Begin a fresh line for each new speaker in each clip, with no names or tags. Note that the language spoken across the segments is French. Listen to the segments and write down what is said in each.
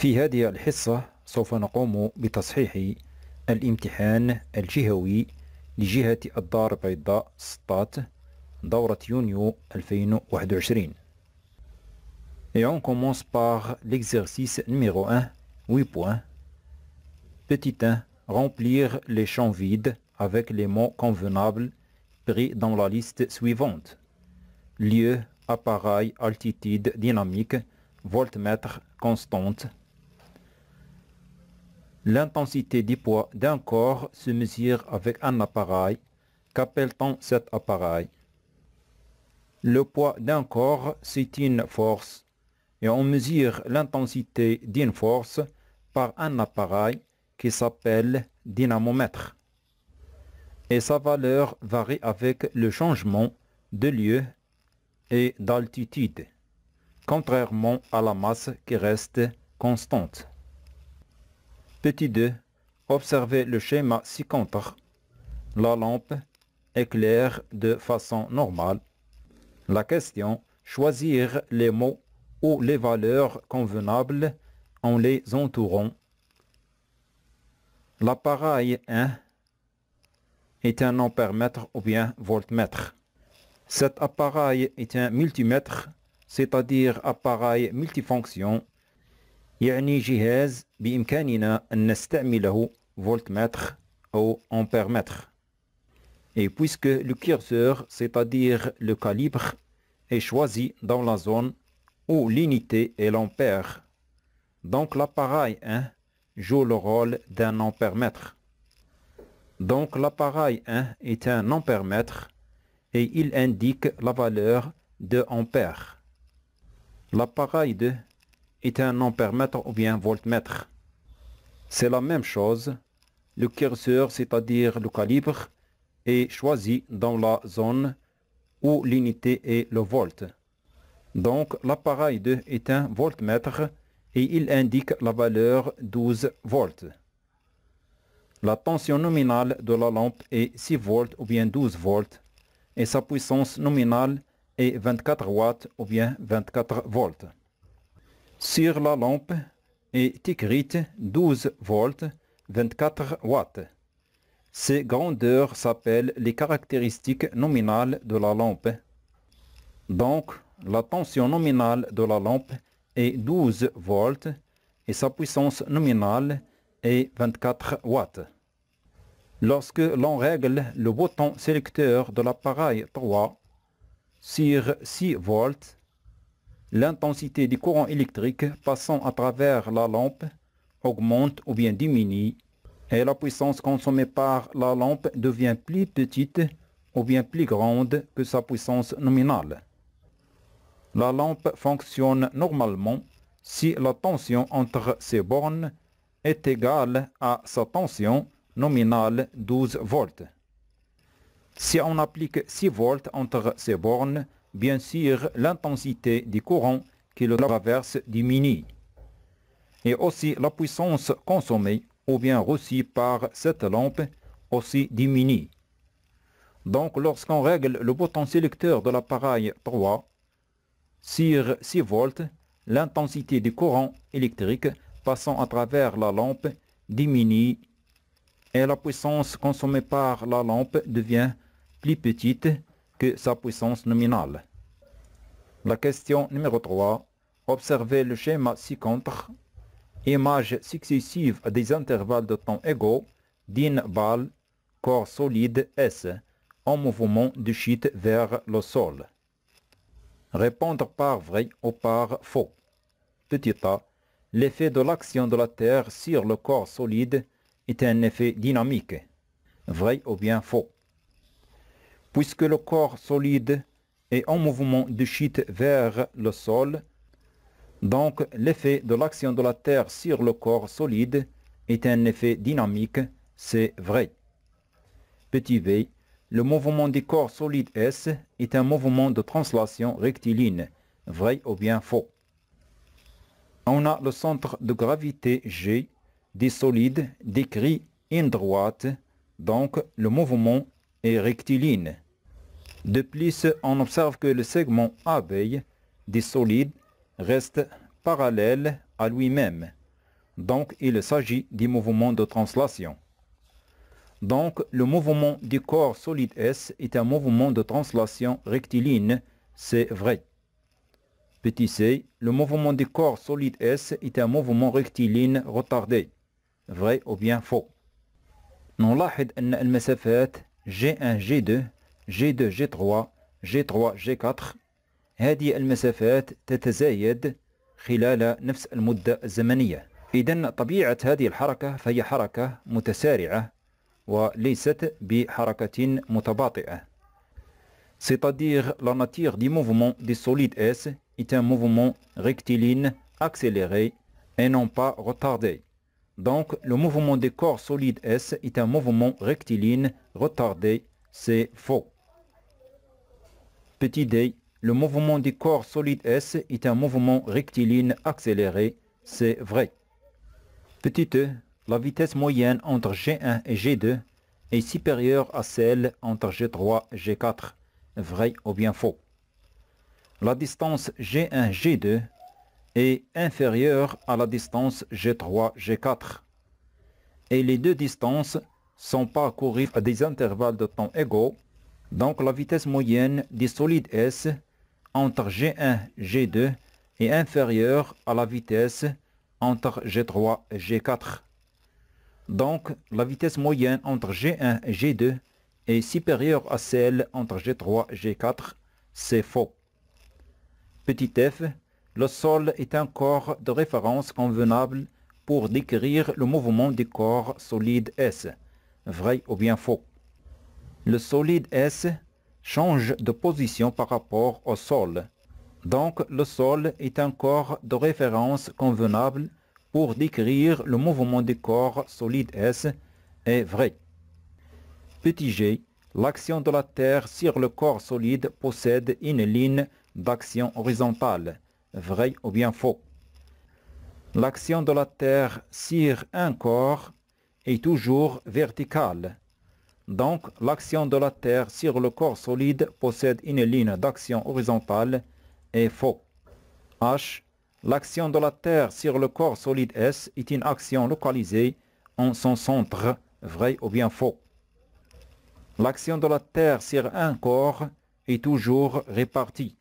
في هذه سوف نقوم بتصحيح الامتحان الجهوي الدار البيضاء سطات يونيو 2021 Et on commence par l'exercice numéro 1, 8 points. Petit 1, remplir les champs vides avec les mots convenables pris dans la liste suivante. Lieu, appareil, altitude, dynamique, voltmètre, constante, L'intensité du poids d'un corps se mesure avec un appareil. Qu'appelle-t-on cet appareil Le poids d'un corps, c'est une force, et on mesure l'intensité d'une force par un appareil qui s'appelle dynamomètre. Et sa valeur varie avec le changement de lieu et d'altitude, contrairement à la masse qui reste constante. Petit 2. Observez le schéma ci-contre. La lampe éclaire de façon normale. La question, choisir les mots ou les valeurs convenables en les entourant. L'appareil 1 est un ampèremètre ou bien voltmètre. Cet appareil est un multimètre, c'est-à-dire appareil multifonction يعني جهاز بإمكاننا أن نستعمله voltmètre ou ampèremètre. Et puisque le curseur, c'est-à-dire le calibre, est choisi dans la zone où l'unité est l'ampère, donc l'appareil 1 joue le rôle d'un ampèremètre. Donc l'appareil 1 est un ampèremètre et il indique la valeur de ampère. L'appareil 2 est un ampère-mètre ou bien voltmètre. C'est la même chose. Le curseur, c'est-à-dire le calibre, est choisi dans la zone où l'unité est le volt. Donc l'appareil 2 est un voltmètre et il indique la valeur 12 volts. La tension nominale de la lampe est 6 volts ou bien 12 volts et sa puissance nominale est 24 watts ou bien 24 volts. Sur la lampe est écrite 12 volts 24 watts. Ces grandeurs s'appellent les caractéristiques nominales de la lampe. Donc, la tension nominale de la lampe est 12 volts et sa puissance nominale est 24 watts. Lorsque l'on règle le bouton sélecteur de l'appareil 3 sur 6 volts, l'intensité du courant électrique passant à travers la lampe augmente ou bien diminue et la puissance consommée par la lampe devient plus petite ou bien plus grande que sa puissance nominale. La lampe fonctionne normalement si la tension entre ses bornes est égale à sa tension nominale 12 volts. Si on applique 6 volts entre ses bornes, bien sûr l'intensité du courant qui le traverse diminue, et aussi la puissance consommée ou bien reçue par cette lampe aussi diminue. Donc lorsqu'on règle le bouton sélecteur de l'appareil 3 sur 6 volts, l'intensité du courant électrique passant à travers la lampe diminue et la puissance consommée par la lampe devient plus petite que sa puissance nominale. La question numéro 3. Observez le schéma ci-contre. Images successives à des intervalles de temps égaux d'une balle, corps solide S, en mouvement du chute vers le sol. Répondre par vrai ou par faux. Petit a, l'effet de l'action de la Terre sur le corps solide est un effet dynamique. Vrai ou bien faux puisque le corps solide est en mouvement de chute vers le sol, donc l'effet de l'action de la Terre sur le corps solide est un effet dynamique, c'est vrai. Petit v, le mouvement du corps solide S est un mouvement de translation rectiligne, vrai ou bien faux. On a le centre de gravité G des solides décrit en droite, donc le mouvement et rectiligne. De plus, on observe que le segment AB des solides reste parallèle à lui-même. Donc, il s'agit du mouvement de translation. Donc, le mouvement du corps solide S est un mouvement de translation rectiligne, c'est vrai. Petit c, le mouvement du corps solide S est un mouvement rectiligne retardé. vrai ou bien faux. G1 G2 G2 G3 G3 G4 هذه المسافات تتزايد خلال نفس المدة الزمنية إذا طبيعة هذه الحركة فهي حركة متسارعة وليست بحركة متباطئة C'est-à-dire la nature du mouvement du solide S est un mouvement rectiligne accéléré et non pas retardé. Donc, le mouvement des corps solides S est un mouvement rectiligne retardé. C'est faux. Petit d, le mouvement des corps solides S est un mouvement rectiligne accéléré. C'est vrai. Petit e, la vitesse moyenne entre G1 et G2 est supérieure à celle entre G3 et G4. Vrai ou bien faux. La distance G1-G2 est inférieure à la distance G3, G4. Et les deux distances sont parcourues à des intervalles de temps égaux, donc la vitesse moyenne des solides S entre G1, G2 est inférieure à la vitesse entre G3 G4. Donc la vitesse moyenne entre G1 G2 est supérieure à celle entre G3 G4, c'est faux. Petit f, le sol est un corps de référence convenable pour décrire le mouvement du corps solide S, vrai ou bien faux. Le solide S change de position par rapport au sol. Donc le sol est un corps de référence convenable pour décrire le mouvement du corps solide S est vrai. Petit g, l'action de la Terre sur le corps solide possède une ligne d'action horizontale vrai ou bien faux. L'action de la Terre sur un corps est toujours verticale. Donc, l'action de la Terre sur le corps solide possède une ligne d'action horizontale et faux. H. L'action de la Terre sur le corps solide S est une action localisée en son centre, vrai ou bien faux. L'action de la Terre sur un corps est toujours répartie.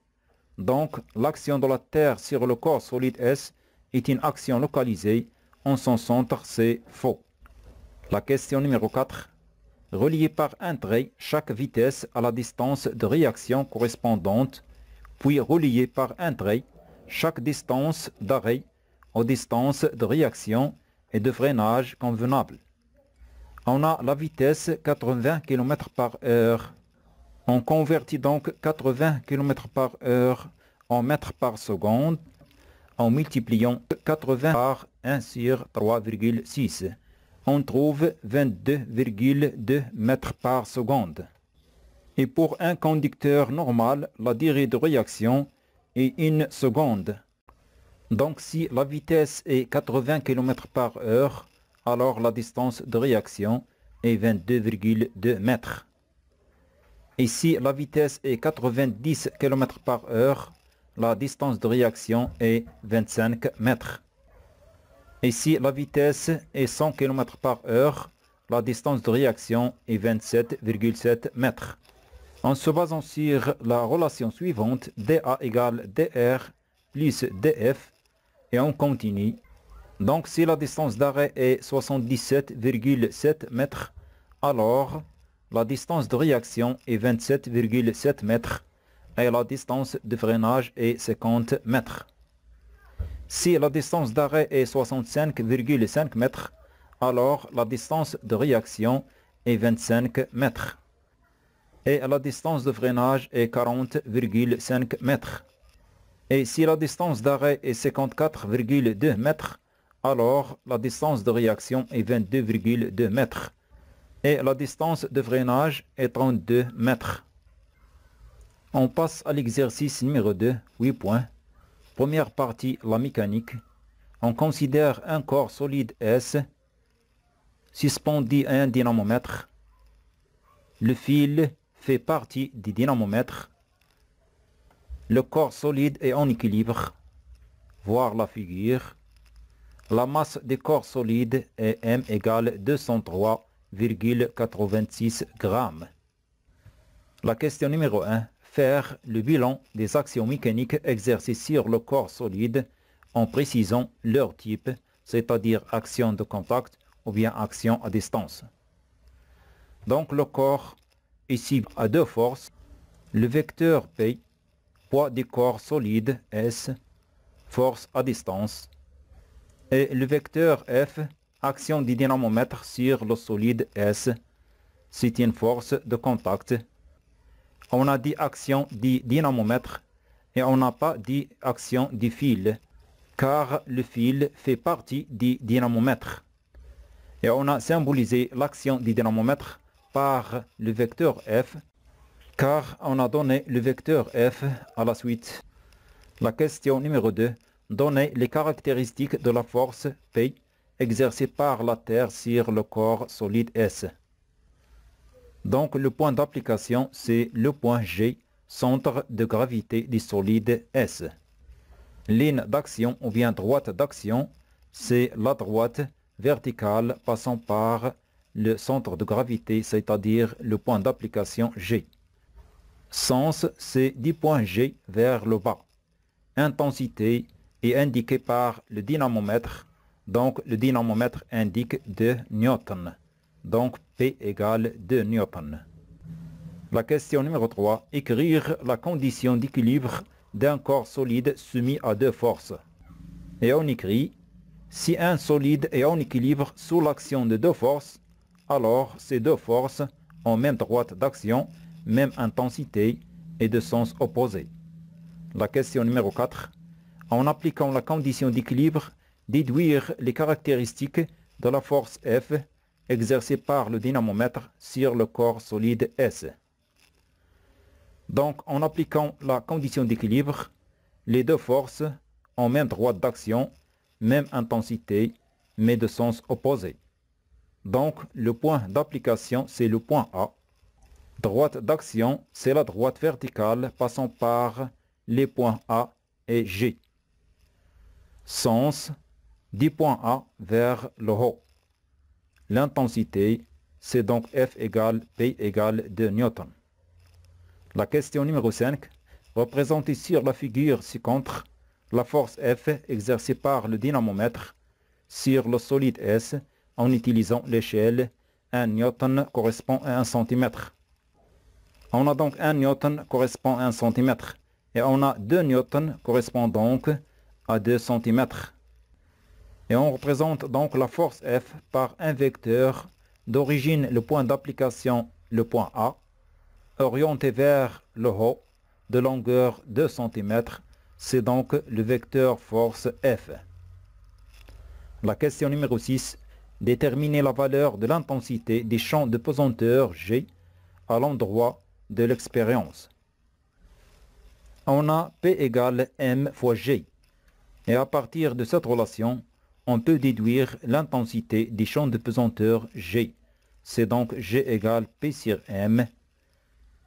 Donc, l'action de la Terre sur le corps solide S est une action localisée en son centre, c'est faux. La question numéro 4. Relier par un trait chaque vitesse à la distance de réaction correspondante, puis relier par un trait chaque distance d'arrêt aux distances de réaction et de freinage convenables. On a la vitesse 80 km par heure on convertit donc 80 km par heure en mètres par seconde en multipliant 80 par 1 sur 3,6. On trouve 22,2 mètres par seconde. Et pour un conducteur normal, la durée de réaction est une seconde. Donc si la vitesse est 80 km par heure, alors la distance de réaction est 22,2 mètres. Ici, la vitesse est 90 km par heure. La distance de réaction est 25 mètres. Ici, la vitesse est 100 km par heure. La distance de réaction est 27,7 m. En se basant sur la relation suivante, DA égale DR plus DF, et on continue. Donc si la distance d'arrêt est 77,7 m, alors la distance de réaction est 27,7 mètres et la distance de freinage est 50 mètres. Si la distance d'arrêt est 65,5 mètres, alors la distance de réaction est 25 mètres. Et la distance de freinage est 40,5 mètres. Et si la distance d'arrêt est 54,2 mètres, alors la distance de réaction est 22,2 mètres et la distance de freinage est 32 mètres. On passe à l'exercice numéro 2, 8 points. Première partie, la mécanique. On considère un corps solide S suspendu à un dynamomètre. Le fil fait partie du dynamomètre. Le corps solide est en équilibre. Voir la figure. La masse des corps solides est M égale 203 la question numéro 1. Faire le bilan des actions mécaniques exercées sur le corps solide en précisant leur type, c'est-à-dire action de contact ou bien action à distance. Donc le corps est cible à deux forces, le vecteur P, poids du corps solide S, force à distance, et le vecteur F, Action du dynamomètre sur le solide S. C'est une force de contact. On a dit action du dynamomètre et on n'a pas dit action du fil car le fil fait partie du dynamomètre. Et on a symbolisé l'action du dynamomètre par le vecteur F car on a donné le vecteur F à la suite. La question numéro 2. Donner les caractéristiques de la force P Exercé par la Terre sur le corps solide S. Donc le point d'application, c'est le point G, centre de gravité du solide S. Ligne d'action ou bien droite d'action, c'est la droite verticale passant par le centre de gravité, c'est-à-dire le point d'application G. Sens, c'est du point G vers le bas. Intensité est indiquée par le dynamomètre donc, le dynamomètre indique 2 newton. Donc, P égale 2 newton. La question numéro 3. Écrire la condition d'équilibre d'un corps solide soumis à deux forces. Et on écrit, si un solide est en équilibre sous l'action de deux forces, alors ces deux forces ont même droite d'action, même intensité et de sens opposé. La question numéro 4. En appliquant la condition d'équilibre, Déduire les caractéristiques de la force F exercée par le dynamomètre sur le corps solide S. Donc, en appliquant la condition d'équilibre, les deux forces ont même droite d'action, même intensité, mais de sens opposé. Donc, le point d'application, c'est le point A. Droite d'action, c'est la droite verticale passant par les points A et G. Sens, du point A vers le haut. L'intensité, c'est donc F égale P égale 2 newtons. La question numéro 5, représente sur la figure ci-contre, la force F exercée par le dynamomètre sur le solide S en utilisant l'échelle 1 newton correspond à 1 cm. On a donc 1 newton correspond à 1 cm et on a 2 newtons correspond donc à 2 cm et on représente donc la force F par un vecteur d'origine le point d'application le point A, orienté vers le haut de longueur 2 cm, c'est donc le vecteur force F. La question numéro 6, déterminer la valeur de l'intensité des champs de pesanteur G à l'endroit de l'expérience. On a P égale M fois G. Et à partir de cette relation, on peut déduire l'intensité des champs de pesanteur G. C'est donc G égale P sur M.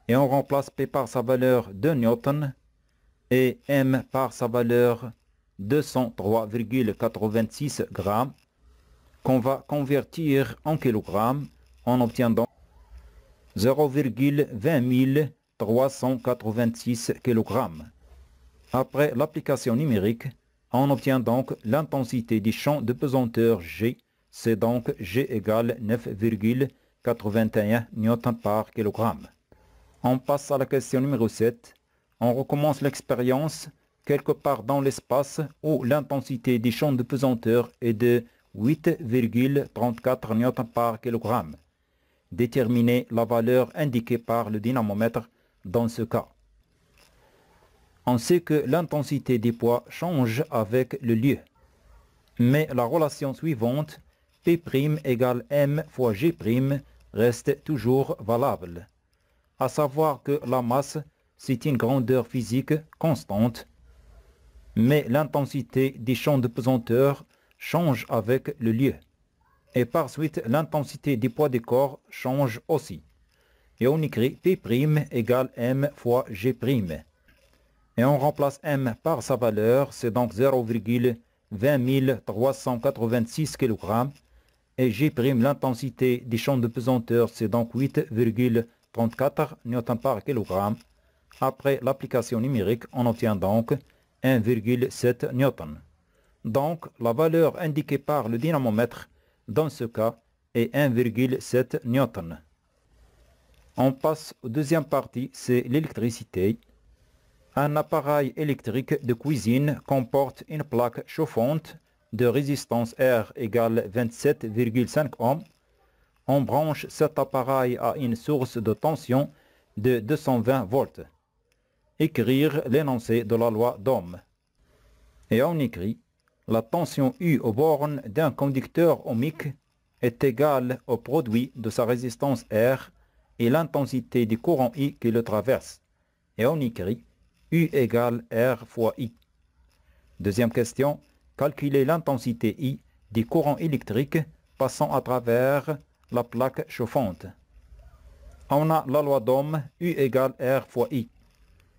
Et on remplace P par sa valeur de Newton et M par sa valeur 203,86 g qu'on va convertir en kg en obtenant 0,20386 kg. Après l'application numérique, on obtient donc l'intensité du champ de pesanteur G. C'est donc G égale 9,81 N par kg. On passe à la question numéro 7. On recommence l'expérience quelque part dans l'espace où l'intensité du champ de pesanteur est de 8,34 N par kg. Déterminez la valeur indiquée par le dynamomètre dans ce cas. On sait que l'intensité des poids change avec le lieu. Mais la relation suivante, P' égale M fois G' reste toujours valable. À savoir que la masse, c'est une grandeur physique constante, mais l'intensité des champs de pesanteur change avec le lieu. Et par suite, l'intensité des poids des corps change aussi. Et on écrit P' égale M fois G' et on remplace M par sa valeur, c'est donc 0,20386 kg. Et J l'intensité des champs de pesanteur, c'est donc 8,34 N par kg. Après l'application numérique, on obtient donc 1,7 N. Donc, la valeur indiquée par le dynamomètre, dans ce cas, est 1,7 N. On passe aux deuxième partie, c'est l'électricité. Un appareil électrique de cuisine comporte une plaque chauffante de résistance R égale 27,5 ohms. On branche cet appareil à une source de tension de 220 volts. Écrire l'énoncé de la loi d'Ohm. Et on écrit la tension U aux bornes d'un conducteur ohmique est égale au produit de sa résistance R et l'intensité du courant I qui le traverse. Et on écrit U égale R fois I. Deuxième question, calculer l'intensité I du courant électrique passant à travers la plaque chauffante. On a la loi d'Ohm, U égale R fois I.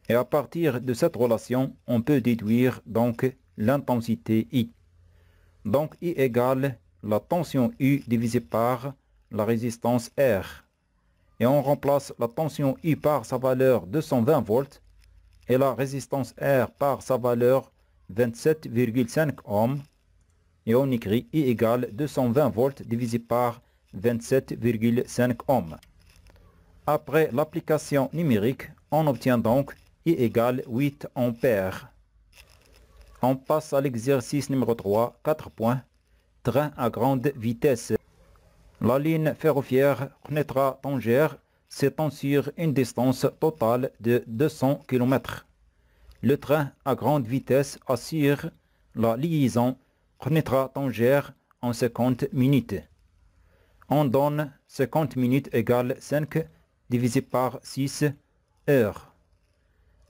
Et à partir de cette relation, on peut déduire donc l'intensité I. Donc I égale la tension U divisée par la résistance R. Et on remplace la tension I par sa valeur 220 volts et la résistance R par sa valeur 27,5 ohms et on écrit I égale 220 volts divisé par 27,5 ohms. Après l'application numérique, on obtient donc I égale 8 ampères. On passe à l'exercice numéro 3, 4 points, train à grande vitesse. La ligne ferroviaire connaîtra Tanger s'étend sur une distance totale de 200 km. Le train à grande vitesse assure la liaison connaîtra Tangère en 50 minutes. On donne 50 minutes égale 5 divisé par 6 heures.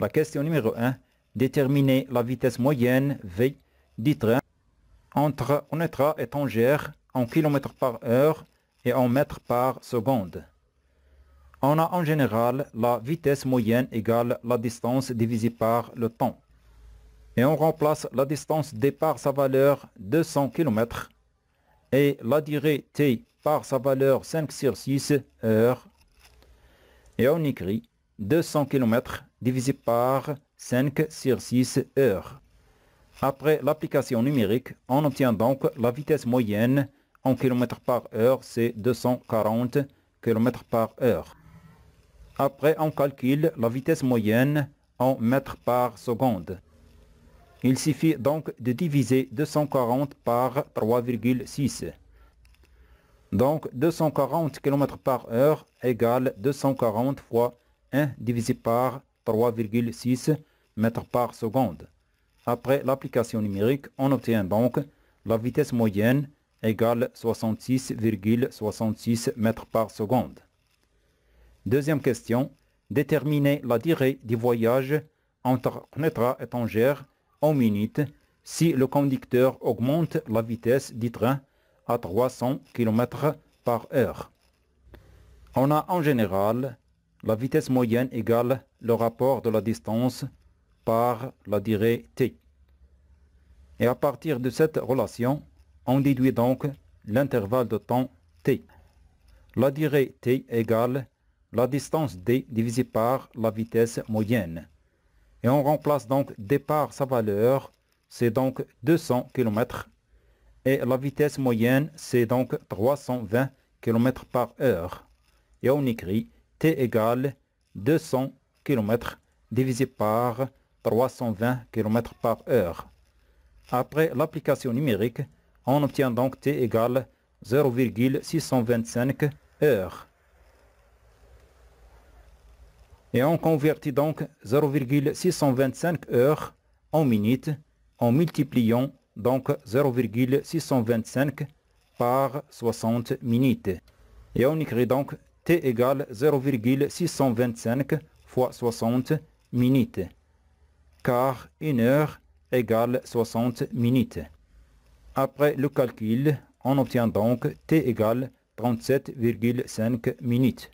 La question numéro 1. Déterminer la vitesse moyenne V du train entre Onetra et Tangère en km par heure et en mètres par seconde. On a en général la vitesse moyenne égale la distance divisée par le temps. Et on remplace la distance d par sa valeur 200 km et la durée t par sa valeur 5 sur 6 heures. Et on écrit 200 km divisé par 5 sur 6 heures. Après l'application numérique, on obtient donc la vitesse moyenne en km par heure, c'est 240 km par heure. Après, on calcule la vitesse moyenne en mètres par seconde. Il suffit donc de diviser 240 par 3,6. Donc 240 km par heure égale 240 fois 1 divisé par 3,6 mètres par seconde. Après l'application numérique, on obtient donc la vitesse moyenne égale 66,66 mètres par seconde. Deuxième question, déterminer la durée du voyage entre un et en minutes si le conducteur augmente la vitesse du train à 300 km par heure. On a en général la vitesse moyenne égale le rapport de la distance par la durée t. Et à partir de cette relation, on déduit donc l'intervalle de temps t. La durée t égale la distance d divisée par la vitesse moyenne. Et on remplace donc d par sa valeur, c'est donc 200 km. Et la vitesse moyenne, c'est donc 320 km par heure. Et on écrit t égale 200 km divisé par 320 km par heure. Après l'application numérique, on obtient donc t égale 0,625 heures et on convertit donc 0,625 heures en minutes en multipliant donc 0,625 par 60 minutes. Et on écrit donc t égale 0,625 fois 60 minutes, car une heure égale 60 minutes. Après le calcul, on obtient donc t égale 37,5 minutes.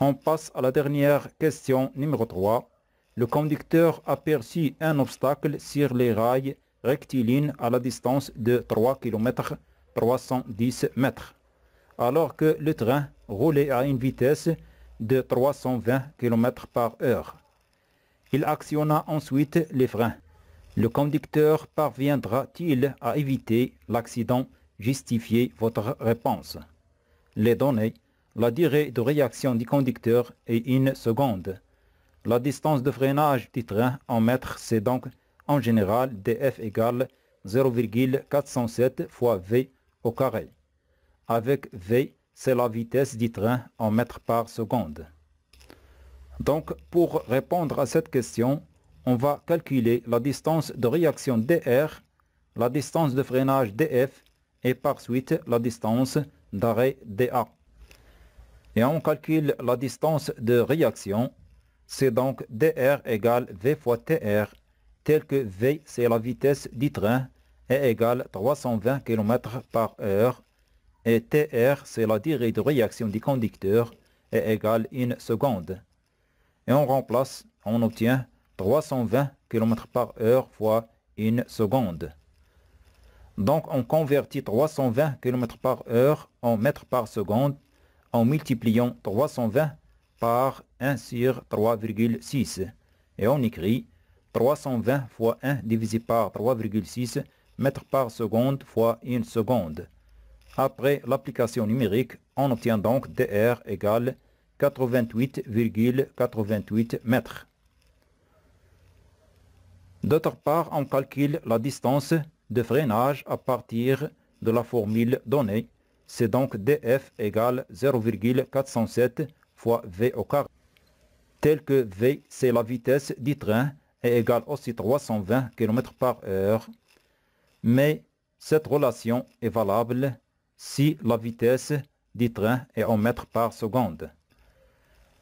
On passe à la dernière question numéro 3. Le conducteur aperçut un obstacle sur les rails rectilignes à la distance de 3 km 310 m alors que le train roulait à une vitesse de 320 km par heure. Il actionna ensuite les freins. Le conducteur parviendra-t-il à éviter l'accident Justifiez votre réponse. Les données la durée de réaction du conducteur est une seconde. La distance de freinage du train en mètres, c'est donc en général df égale 0,407 fois v au carré. Avec v, c'est la vitesse du train en mètres par seconde. Donc, pour répondre à cette question, on va calculer la distance de réaction dr, la distance de freinage df et par suite la distance d'arrêt da. Et on calcule la distance de réaction. C'est donc dr égale v fois tr, tel que v c'est la vitesse du train est égale 320 km par heure et tr c'est la durée de réaction du conducteur est égale 1 seconde. Et on remplace, on obtient 320 km par heure fois 1 seconde. Donc on convertit 320 km par heure en mètres par seconde en multipliant 320 par 1 sur 3,6. Et on écrit 320 fois 1 divisé par 3,6 mètres par seconde fois 1 seconde. Après l'application numérique, on obtient donc dr égale 88,88 mètres. D'autre part, on calcule la distance de freinage à partir de la formule donnée c'est donc df égale 0,407 fois v au carré, tel que v c'est la vitesse du train est égale aussi 320 km par heure. Mais cette relation est valable si la vitesse du train est en mètres par seconde.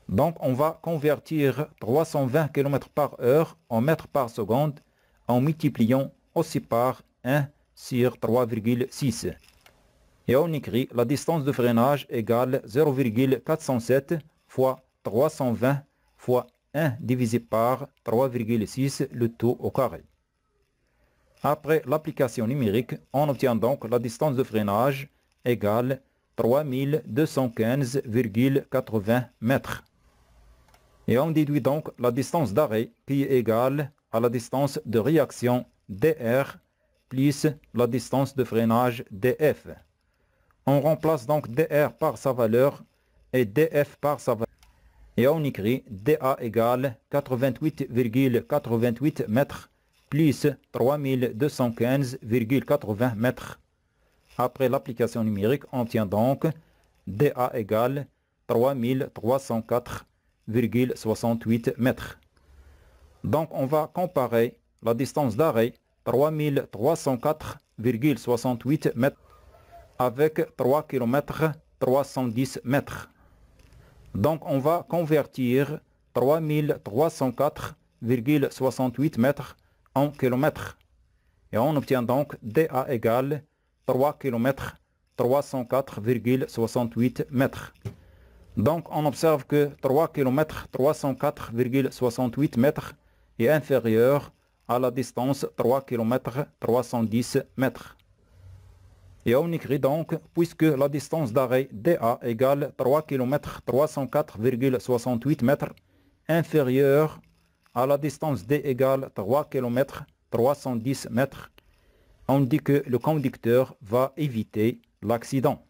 Donc on va convertir 320 km par heure en mètres par seconde en multipliant aussi par 1 sur 3,6. Et on écrit la distance de freinage égale 0,407 fois 320 fois 1 divisé par 3,6 le tout au carré. Après l'application numérique, on obtient donc la distance de freinage égale 3215,80 mètres. Et on déduit donc la distance d'arrêt qui est égale à la distance de réaction dr plus la distance de freinage df. On remplace donc dr par sa valeur et df par sa valeur. Et on écrit dA égale 88,88 m mètres plus 3215,80 mètres. Après l'application numérique, on tient donc dA égale 3304,68 mètres. Donc on va comparer la distance d'arrêt 3304,68 mètres avec 3 km 310 mètres. Donc on va convertir 3304,68 mètres en kilomètres. Et on obtient donc DA égale 3 km 304,68 m. Donc on observe que 3 km 304,68 mètres est inférieur à la distance 3 km 310 mètres. Et on écrit donc, puisque la distance d'arrêt DA égale 3 km 304,68 m inférieure à la distance D égale 3 km 310 m, on dit que le conducteur va éviter l'accident.